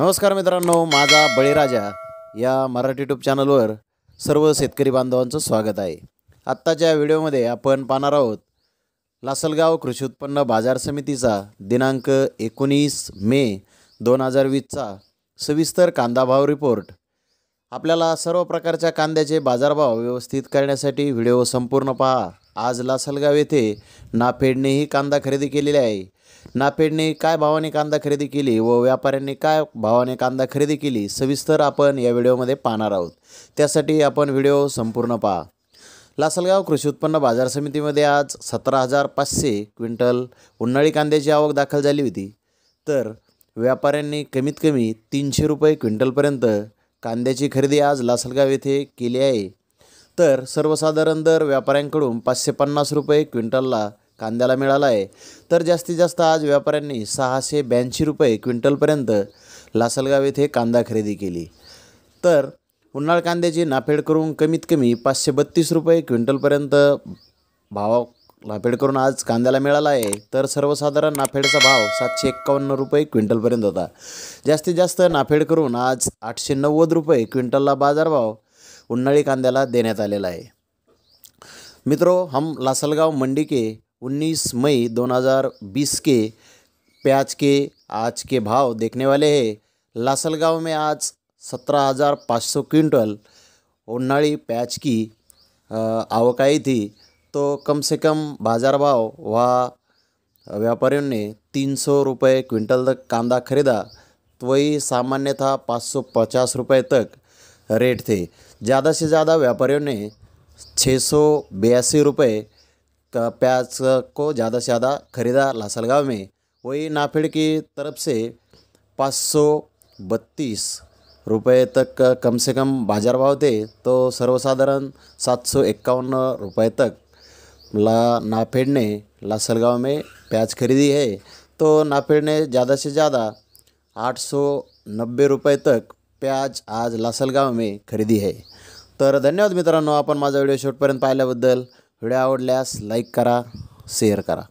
नमस्कार मित्रांनो माझा बळीराजा या मराठी ट्यूब चॅनलवर सर्व शेतकरी बांधवांचं स्वागत आहे आत्ताच्या व्हिडिओमध्ये आपण पाहणार आहोत लासलगाव कृषी उत्पन्न बाजार समितीचा दिनांक एकोणीस मे दोन हजार वीसचा सविस्तर कांदा भाव रिपोर्ट आपल्याला सर्व प्रकारच्या कांद्याचे बाजारभाव व्यवस्थित करण्यासाठी व्हिडिओ संपूर्ण पहा आज लासलगाव येथे नाफेडनेही ही कांदा खरेदी केलेली आहे नाफेडने काय भावाने कांदा खरेदी केली व व्यापाऱ्यांनी काय भावाने कांदा खरेदी केली सविस्तर आपण या व्हिडिओमध्ये पाहणार आहोत त्यासाठी आपण व्हिडिओ संपूर्ण पहा लासलगाव कृषी उत्पन्न बाजार समितीमध्ये आज सतरा हजार पाचशे क्विंटल उन्हाळी कांद्याची आवक दाखल झाली होती तर व्यापाऱ्यांनी कमीत कमी तीनशे रुपये क्विंटलपर्यंत कांद्याची खरेदी आज लासलगाव येथे केली आहे तर सर्वसाधारण दर व्यापाऱ्यांकडून पाचशे पन्नास रुपये क्विंटलला कांद्याला मिळाला आहे तर जास्तीत जास्त आज व्यापाऱ्यांनी सहाशे ब्याऐंशी रुपये क्विंटलपर्यंत लासलगाव येथे कांदा खरेदी केली तर उन्हाळ कांद्याची नाफेड करून कमीत कमी पाचशे बत्तीस रुपये क्विंटलपर्यंत भाव नाफेड करून आज कांद्याला मिळाला आहे तर सर्वसाधारण नाफेडचा भाव सातशे एक्कावन्न रुपये क्विंटलपर्यंत होता जास्तीत जास्त नाफेड करून आज आठशे नव्वद रुपये क्विंटलला बाजारभाव उन्हाळी कांद्याला देण्यात आलेला आहे मित्रो हम लासलगाव मंडी के उन्नीस मई दोन हजार बीस के प्याज के आज के भाव देखने वाले हैं लासलगाव में आज सौ क्विंटल उन्नाड़ी प्याज की आवक आई थी तो कम से कम बाज़ार भाव व व्यापारियों ने तीन सौ रुपये क्विंटल तक कांदा खरीदा तो वही सामान्यतः पाँच सौ पचास रुपये तक रेट थे ज़्यादा से ज़्यादा व्यापारियों ने छः सौ बयासी रुपये का प्याज को ज़्यादा से ज़्यादा खरीदा लासलगाँव में वही नाफेड़ की तरफ से पाँच सौ बत्तीस रुपये तक कम से कम बाजार भाव थे तो सर्वसाधारण सात सौ इक्यावन रुपये तक ला नाफेड ने लासलगाँव में प्याज खरीदी है तो नाफेड ने ज़्यादा से ज़्यादा आठ सौ नब्बे रुपये तक प्याज आज लासलगाव में खरेदी है तर धन्यवाद मित्रांनो आपण माझा व्हिडिओ शेवटपर्यंत पाहिल्याबद्दल व्हिडिओ आवडल्यास लाईक करा शेअर करा